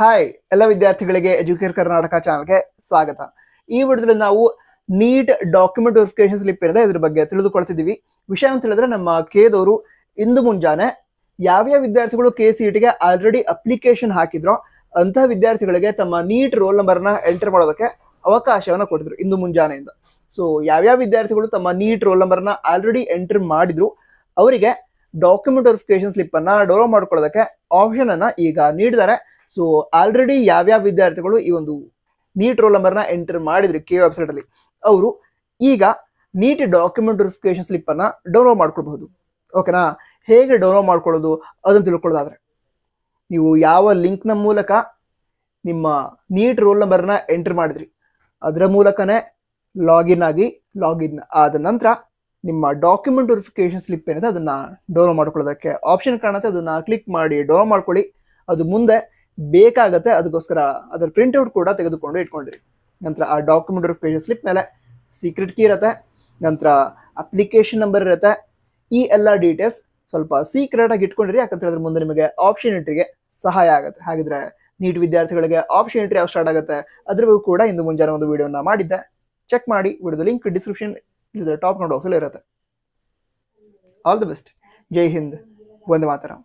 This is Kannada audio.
ಹಾಯ್ ಎಲ್ಲ ವಿದ್ಯಾರ್ಥಿಗಳಿಗೆ ಎಜುಕೇರ್ ಕರ್ನಾಟಕ ಚಾನಲ್ಗೆ ಸ್ವಾಗತ ಈ ವಿಡಿಯೋದಲ್ಲಿ ನಾವು ನೀಟ್ ಡಾಕ್ಯುಮೆಂಟ್ ವೆರಿಫಿಕೇಶನ್ ಸ್ಲಿಪ್ ಇರದೆ ಇದ್ರ ಬಗ್ಗೆ ತಿಳಿದುಕೊಳ್ತಿದ್ದೀವಿ ವಿಷಯ ಅಂತ ಹೇಳಿದ್ರೆ ನಮ್ಮ ಕೇದವರು ಇಂದು ಮುಂಜಾನೆ ಯಾವ್ಯಾವ ವಿದ್ಯಾರ್ಥಿಗಳು ಕೆ ಸಿ ಇಟಿಗೆ ಆಲ್ರೆಡಿ ಅಪ್ಲಿಕೇಶನ್ ಹಾಕಿದ್ರೋ ಅಂತಹ ವಿದ್ಯಾರ್ಥಿಗಳಿಗೆ ತಮ್ಮ ನೀಟ್ ರೋಲ್ ನಂಬರ್ನ ಎಂಟರ್ ಮಾಡೋದಕ್ಕೆ ಅವಕಾಶವನ್ನು ಕೊಟ್ಟಿದ್ರು ಇಂದು ಮುಂಜಾನೆಯಿಂದ ಸೊ ಯಾವ್ಯಾವ ವಿದ್ಯಾರ್ಥಿಗಳು ತಮ್ಮ ನೀಟ್ ರೋಲ್ ನಂಬರ್ನ ಆಲ್ರೆಡಿ ಎಂಟರ್ ಮಾಡಿದ್ರು ಅವರಿಗೆ ಡಾಕ್ಯುಮೆಂಟ್ ವೆರಿಫಿಕೇಶನ್ ಅನ್ನ ಡೌನ್ಲೋಡ್ ಮಾಡ್ಕೊಳ್ಳೋದಕ್ಕೆ ಅನ್ನ ಈಗ ನೀಡಿದ್ದಾರೆ ಸೊ ಆಲ್ರೆಡಿ ಯಾವ್ಯಾವ ವಿದ್ಯಾರ್ಥಿಗಳು ಈ ಒಂದು ನೀಟ್ ರೋಲ್ ನಂಬರ್ನ ಎಂಟರ್ ಮಾಡಿದ್ರಿ ಕೆ ವೆಬ್ಸೈಟ್ ಅಲ್ಲಿ ಅವರು ಈಗ ನೀಟ್ ಡಾಕ್ಯುಮೆಂಟ್ ವೆರಿಫಿಕೇಶನ್ ಸ್ಲಿಪ್ಪನ್ನು ಡೌನ್ಲೋಡ್ ಮಾಡ್ಕೊಳ್ಬಹುದು ಓಕೆನಾ ಹೇಗೆ ಡೌನ್ಲೋಡ್ ಮಾಡ್ಕೊಳ್ಳೋದು ಅದನ್ನು ತಿಳ್ಕೊಳ್ಳೋದಾದ್ರೆ ನೀವು ಯಾವ ಲಿಂಕ್ನ ಮೂಲಕ ನಿಮ್ಮ ನೀಟ್ ರೋಲ್ ನಂಬರ್ನ ಎಂಟರ್ ಮಾಡಿದ್ರಿ ಅದರ ಮೂಲಕನೇ ಲಾಗಿನ್ ಆಗಿ ಲಾಗಿನ್ ಆದ ನಂತರ ನಿಮ್ಮ ಡಾಕ್ಯುಮೆಂಟ್ ವೆರಿಫಿಕೇಶನ್ ಸ್ಲಿಪ್ ಏನಿದೆ ಅದನ್ನು ಡೌನ್ಲೋಡ್ ಮಾಡ್ಕೊಳ್ಳೋದಕ್ಕೆ ಆಪ್ಷನ್ ಕಾಣುತ್ತೆ ಅದನ್ನು ಕ್ಲಿಕ್ ಮಾಡಿ ಡೌನ್ಲೋಡ್ ಮಾಡ್ಕೊಳ್ಳಿ ಅದು ಮುಂದೆ ಬೇಕಾಗುತ್ತೆ ಅದಕ್ಕೋಸ್ಕರ ಅದರ ಪ್ರಿಂಟ್ಔಟ್ ಕೂಡ ತೆಗೆದುಕೊಂಡು ಇಟ್ಕೊಂಡಿರಿ ನಂತರ ಆ ಡಾಕ್ಯುಮೆಂಟ್ ಪೇಜ್ ಸ್ಲಿಪ್ ಮೇಲೆ ಸೀಕ್ರೆಟ್ ಕೀ ಇರತ್ತೆ ನಂತರ ಅಪ್ಲಿಕೇಶನ್ ನಂಬರ್ ಇರುತ್ತೆ ಈ ಎಲ್ಲ ಡೀಟೇಲ್ಸ್ ಸ್ವಲ್ಪ ಸೀಕ್ರೆಟ್ ಆಗಿ ಇಟ್ಕೊಂಡಿರಿ ಯಾಕಂದ್ರೆ ಹೇಳಿದ್ರೆ ಮುಂದೆ ನಿಮಗೆ ಆಪ್ಷನ್ ಎಂಟ್ರಿಗೆ ಸಹಾಯ ಆಗುತ್ತೆ ಹಾಗಿದ್ರೆ ನೀಟ್ ವಿದ್ಯಾರ್ಥಿಗಳಿಗೆ ಆಪ್ಷನ್ ಎಂಟ್ರಿ ಯಾವ ಸ್ಟಾರ್ಟ್ ಆಗುತ್ತೆ ಅದ್ರ ಕೂಡ ಇಂದು ಮುಂಜಾನೆ ಒಂದು ವಿಡಿಯೋನ ಮಾಡಿದ್ದೆ ಚೆಕ್ ಮಾಡಿ ವಿಡಿಯೋದ ಲಿಂಕ್ ಡಿಸ್ಕ್ರಿಪ್ಷನ್ ಟಾಪ್ ನೋಡ್ ಬಾಕ್ಸಲ್ಲಿ ಇರುತ್ತೆ ಆಲ್ ದಿ ಬೆಸ್ಟ್ ಜೈ ಹಿಂದ್ ಒಂದು ಮಾತರಂ